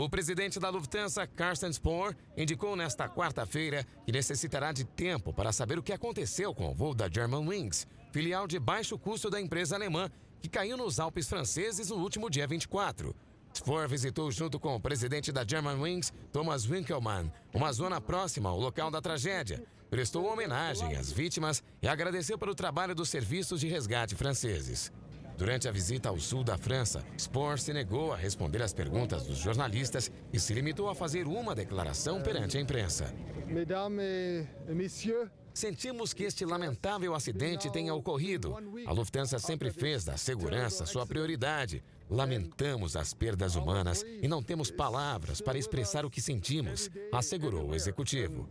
O presidente da Lufthansa, Carsten Spohr, indicou nesta quarta-feira que necessitará de tempo para saber o que aconteceu com o voo da Germanwings, filial de baixo custo da empresa alemã, que caiu nos Alpes franceses no último dia 24. Spohr visitou junto com o presidente da Germanwings, Thomas Winkelmann, uma zona próxima ao local da tragédia, prestou homenagem às vítimas e agradeceu pelo trabalho dos serviços de resgate franceses. Durante a visita ao sul da França, Spohr se negou a responder às perguntas dos jornalistas e se limitou a fazer uma declaração perante a imprensa. Mesdames e messieurs, Sentimos que este lamentável acidente tenha ocorrido. A Lufthansa sempre fez da segurança sua prioridade. Lamentamos as perdas humanas e não temos palavras para expressar o que sentimos, assegurou o executivo.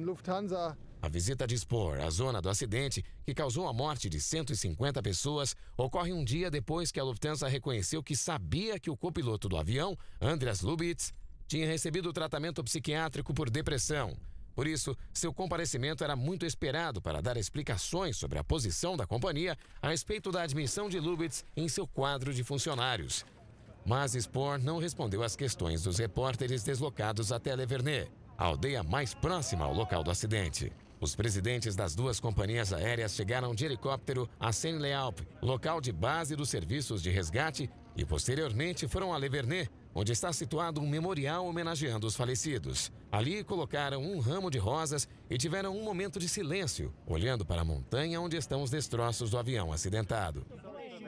Lufthansa a visita de Spor à zona do acidente, que causou a morte de 150 pessoas, ocorre um dia depois que a Lufthansa reconheceu que sabia que o copiloto do avião, Andreas Lubitz, tinha recebido tratamento psiquiátrico por depressão. Por isso, seu comparecimento era muito esperado para dar explicações sobre a posição da companhia a respeito da admissão de Lubitz em seu quadro de funcionários. Mas Spor não respondeu às questões dos repórteres deslocados até Levernet, a aldeia mais próxima ao local do acidente. Os presidentes das duas companhias aéreas chegaram de helicóptero a saint les local de base dos serviços de resgate, e posteriormente foram a Le Vernet, onde está situado um memorial homenageando os falecidos. Ali colocaram um ramo de rosas e tiveram um momento de silêncio, olhando para a montanha onde estão os destroços do avião acidentado.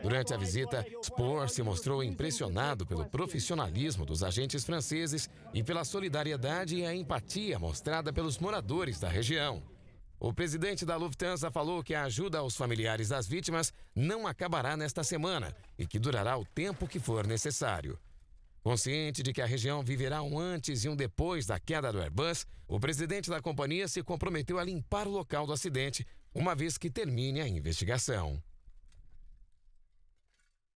Durante a visita, Spohr se mostrou impressionado pelo profissionalismo dos agentes franceses e pela solidariedade e a empatia mostrada pelos moradores da região. O presidente da Lufthansa falou que a ajuda aos familiares das vítimas não acabará nesta semana e que durará o tempo que for necessário. Consciente de que a região viverá um antes e um depois da queda do Airbus, o presidente da companhia se comprometeu a limpar o local do acidente, uma vez que termine a investigação.